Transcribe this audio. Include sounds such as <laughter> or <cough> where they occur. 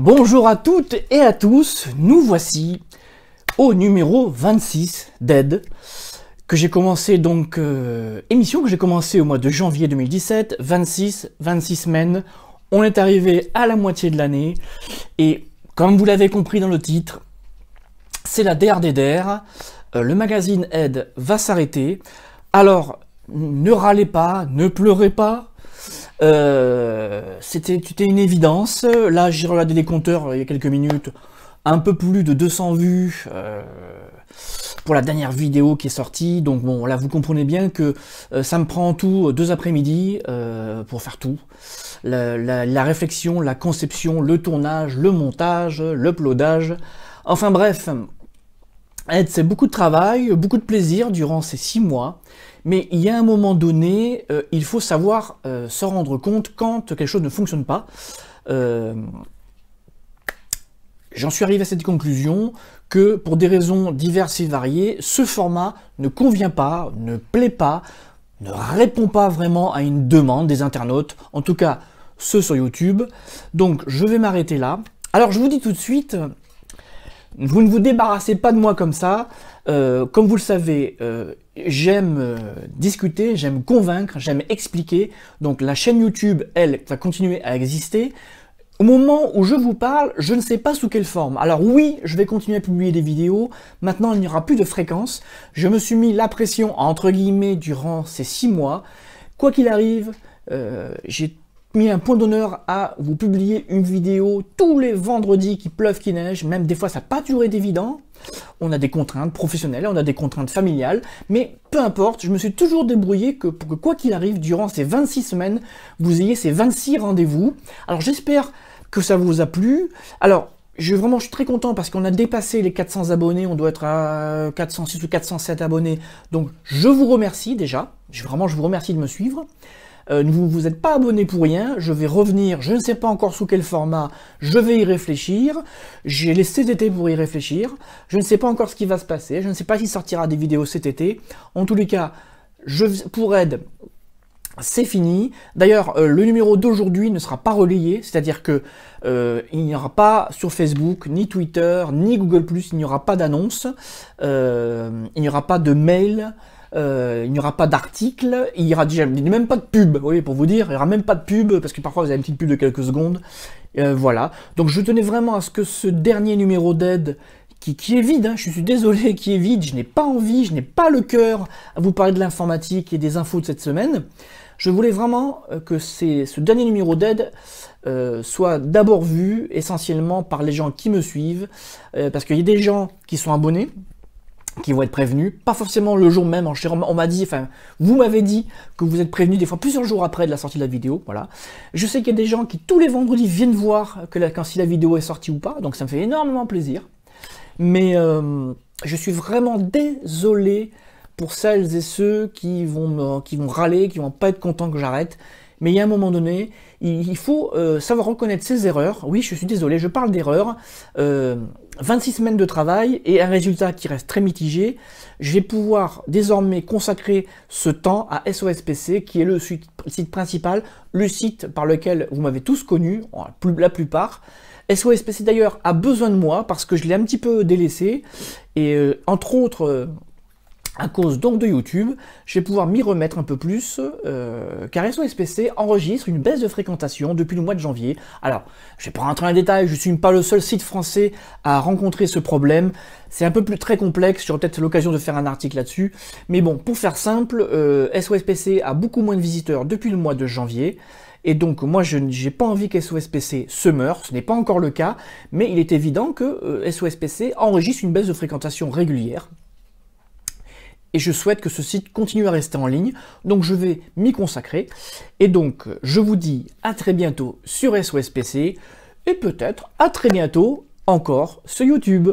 Bonjour à toutes et à tous, nous voici au numéro 26 d'Aide, que j'ai commencé donc, euh, émission que j'ai commencé au mois de janvier 2017, 26, 26 semaines, on est arrivé à la moitié de l'année, et comme vous l'avez compris dans le titre, c'est la DRDDR euh, le magazine Aide va s'arrêter, alors ne râlez pas, ne pleurez pas, euh, c'était une évidence. Là, j'ai regardé les compteurs euh, il y a quelques minutes. Un peu plus de 200 vues euh, pour la dernière vidéo qui est sortie. Donc bon, là, vous comprenez bien que ça me prend tout deux après-midi pour faire tout. La, réflexion, la conception, le tournage, le montage, l'uploadage. Enfin bref, c'est beaucoup de travail, beaucoup de plaisir durant ces six mois. Mais il y a un moment donné, euh, il faut savoir euh, se rendre compte quand quelque chose ne fonctionne pas. Euh, j'en suis arrivé à cette conclusion que pour des raisons diverses et variées, ce format ne convient pas, ne plaît pas, ne répond pas vraiment à une demande des internautes, en tout cas ceux sur YouTube. Donc je vais m'arrêter là. Alors je vous dis tout de suite, vous ne vous débarrassez pas de moi comme ça. Euh, comme vous le savez, euh, j'aime euh, discuter, j'aime convaincre, j'aime expliquer. Donc la chaîne YouTube, elle, va continuer à exister. Au moment où je vous parle, je ne sais pas sous quelle forme. Alors oui, je vais continuer à publier des vidéos. Maintenant, il n'y aura plus de fréquence. Je me suis mis la pression, entre guillemets, durant ces six mois. Quoi qu'il arrive, j'ai mis un point d'honneur à vous publier une vidéo tous les vendredis qui pleuve, qui neige, même des fois ça n'a pas duré d'évident. On a des contraintes professionnelles, on a des contraintes familiales, mais peu importe, je me suis toujours débrouillé que pour que quoi qu'il arrive, durant ces 26 semaines, vous ayez ces 26 rendez-vous. Alors j'espère que ça vous a plu. Alors, je vraiment je suis très content parce qu'on a dépassé les 400 abonnés, on doit être à 406 ou 407 abonnés. Donc je vous remercie déjà, vraiment je vous remercie de me suivre. Euh, vous vous êtes pas abonné pour rien, je vais revenir, je ne sais pas encore sous quel format, je vais y réfléchir, j'ai laissé cet été pour y réfléchir, je ne sais pas encore ce qui va se passer, je ne sais pas s'il sortira des vidéos cet été, en tous les cas, je, pour aide, c'est fini. D'ailleurs, euh, le numéro d'aujourd'hui ne sera pas relayé, c'est-à-dire que euh, il n'y aura pas sur Facebook, ni Twitter, ni Google+, il n'y aura pas d'annonce, euh, il n'y aura pas de mail, il n'y aura pas d'article, il n'y aura déjà même pas de pub, vous voyez, pour vous dire, il n'y aura même pas de pub, parce que parfois vous avez une petite pub de quelques secondes, voilà. Donc je tenais vraiment à ce que ce dernier numéro d'aide qui, qui, est vide, hein, je suis désolé, <laughs> qui est vide, je n'ai pas envie, je n'ai pas le cœur à vous parler de l'informatique et des infos de cette semaine. Je voulais vraiment euh, que ce dernier numéro d'aide euh, soit d'abord vu essentiellement par les gens qui me suivent, euh, parce qu'il y a des gens qui sont abonnés, qui vont être prévenus, pas forcément le jour même. On m'a dit, enfin, vous m'avez dit que vous êtes prévenus des fois plusieurs jours après de la sortie de la vidéo. Voilà. Je sais qu'il y a des gens qui tous les vendredis viennent voir que quand si la vidéo est sortie ou pas, donc ça me fait énormément plaisir. Mais je suis vraiment désolé pour celles et ceux qui vont, râler, qui vont râler, qui vont pas être contents que j'arrête. Mais il y a un moment donné, il, faut euh, savoir reconnaître ses erreurs. Oui, je suis désolé, je parle d'erreurs. 26 euh, semaines de travail et un résultat qui reste très mitigé. Je vais pouvoir désormais consacrer ce temps à SOSPC, qui est le site principal, le site par lequel vous m'avez tous connu, la plupart. SOSPC d'ailleurs a besoin de moi parce que je l'ai un petit peu délaissé. Et euh, entre autres à cause donc de YouTube, je vais pouvoir m'y remettre un peu plus, euh, car SOSPC enregistre une baisse de fréquentation depuis le mois de janvier. Alors, je vais pas rentrer dans les détails, je suis pas le seul site français à rencontrer ce problème. C'est un peu plus très complexe, j'aurai peut-être l'occasion de faire un article là-dessus. Mais bon, pour faire simple, euh, SOSPC a beaucoup moins de visiteurs depuis le mois de janvier. Et donc moi je n'ai pas envie qu'SOSPC se meure, ce n'est pas encore le cas, mais il est évident que euh, SOSPC enregistre une baisse de fréquentation régulière, et je souhaite que ce site continue à rester en ligne, donc je vais m'y consacrer. Et donc, je vous dis à très bientôt sur SOSPC, et peut-être à très bientôt encore sur YouTube.